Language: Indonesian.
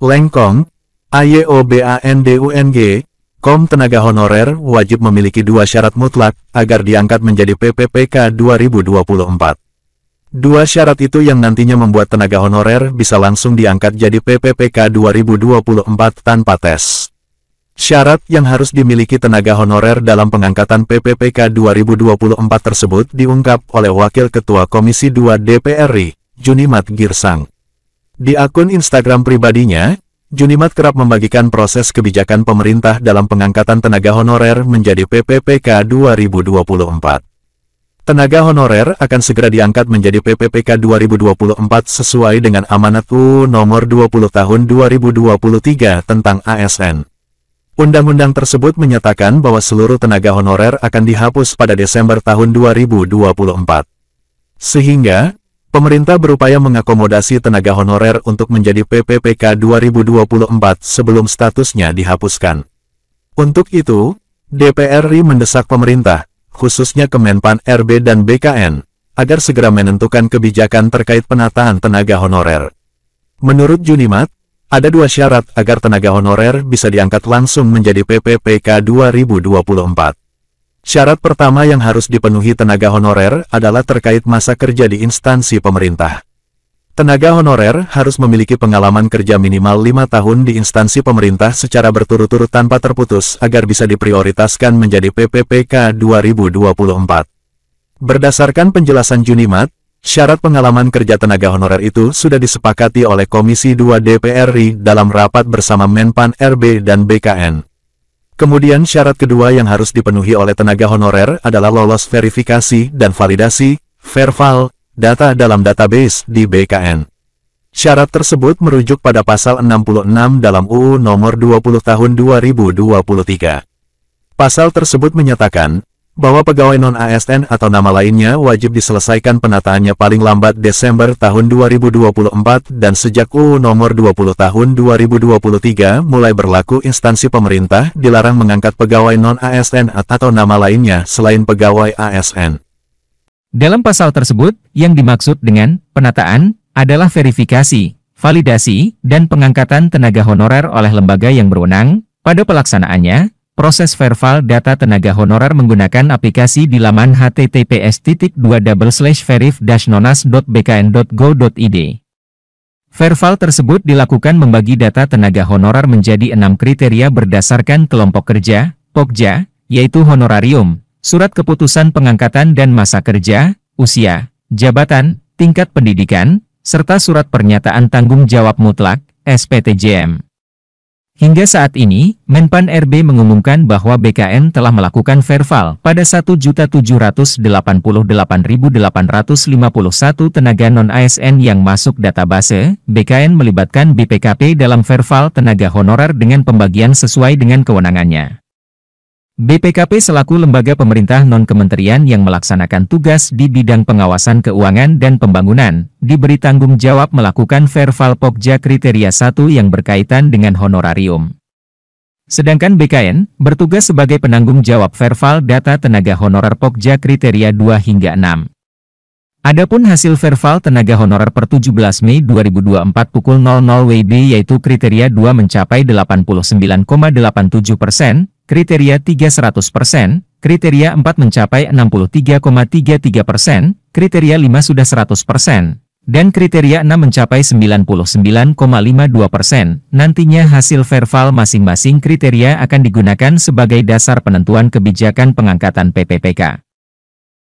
Lengkong, AYOBANDUNG, Kom tenaga honorer wajib memiliki dua syarat mutlak agar diangkat menjadi PPPK 2024. Dua syarat itu yang nantinya membuat tenaga honorer bisa langsung diangkat jadi PPPK 2024 tanpa tes. Syarat yang harus dimiliki tenaga honorer dalam pengangkatan PPPK 2024 tersebut diungkap oleh Wakil Ketua Komisi 2 DPR RI, Junimat Girsang. Di akun Instagram pribadinya, Junimat kerap membagikan proses kebijakan pemerintah dalam pengangkatan tenaga honorer menjadi PPPK 2024. Tenaga honorer akan segera diangkat menjadi PPPK 2024 sesuai dengan amanat UU nomor 20 tahun 2023 tentang ASN. Undang-undang tersebut menyatakan bahwa seluruh tenaga honorer akan dihapus pada Desember tahun 2024. Sehingga, Pemerintah berupaya mengakomodasi tenaga honorer untuk menjadi PPPK 2024 sebelum statusnya dihapuskan. Untuk itu, DPR RI mendesak pemerintah, khususnya Kemenpan RB dan BKN, agar segera menentukan kebijakan terkait penataan tenaga honorer. Menurut Junimat, ada dua syarat agar tenaga honorer bisa diangkat langsung menjadi PPPK 2024. Syarat pertama yang harus dipenuhi tenaga honorer adalah terkait masa kerja di instansi pemerintah. Tenaga honorer harus memiliki pengalaman kerja minimal 5 tahun di instansi pemerintah secara berturut-turut tanpa terputus agar bisa diprioritaskan menjadi PPPK 2024. Berdasarkan penjelasan Junimat, syarat pengalaman kerja tenaga honorer itu sudah disepakati oleh Komisi 2 DPR RI dalam rapat bersama Menpan RB dan BKN. Kemudian syarat kedua yang harus dipenuhi oleh tenaga honorer adalah lolos verifikasi dan validasi, (verval) data dalam database di BKN. Syarat tersebut merujuk pada pasal 66 dalam UU nomor 20 tahun 2023. Pasal tersebut menyatakan, bahwa pegawai non-ASN atau nama lainnya wajib diselesaikan penataannya paling lambat Desember tahun 2024 dan sejak UU nomor 20 tahun 2023 mulai berlaku instansi pemerintah dilarang mengangkat pegawai non-ASN atau nama lainnya selain pegawai ASN. Dalam pasal tersebut, yang dimaksud dengan penataan adalah verifikasi, validasi, dan pengangkatan tenaga honorer oleh lembaga yang berwenang pada pelaksanaannya, Proses verval data tenaga honorer menggunakan aplikasi di laman https://verif-nonas.bkn.go.id. Verval tersebut dilakukan membagi data tenaga honorer menjadi enam kriteria berdasarkan kelompok kerja, POKJA, yaitu honorarium, surat keputusan pengangkatan dan masa kerja, usia, jabatan, tingkat pendidikan, serta surat pernyataan tanggung jawab mutlak, SPTJM. Hingga saat ini, Menpan RB mengumumkan bahwa BKN telah melakukan verval pada 1.788.851 tenaga non-ASN yang masuk database. BKN melibatkan BPKP dalam verval tenaga honorer dengan pembagian sesuai dengan kewenangannya. BPKP selaku lembaga pemerintah non-kementerian yang melaksanakan tugas di bidang pengawasan keuangan dan pembangunan, diberi tanggung jawab melakukan verval pokja kriteria 1 yang berkaitan dengan honorarium. Sedangkan BKN, bertugas sebagai penanggung jawab verval data tenaga honorer pokja kriteria 2 hingga 6. Adapun hasil verval tenaga honorer per 17 Mei 2024 pukul 00 WIB yaitu kriteria 2 mencapai 89,87 persen, kriteria 3 100%, kriteria 4 mencapai 63,33%, kriteria 5 sudah 100%, dan kriteria 6 mencapai 99,52%. Nantinya hasil verval masing-masing kriteria akan digunakan sebagai dasar penentuan kebijakan pengangkatan PPPK.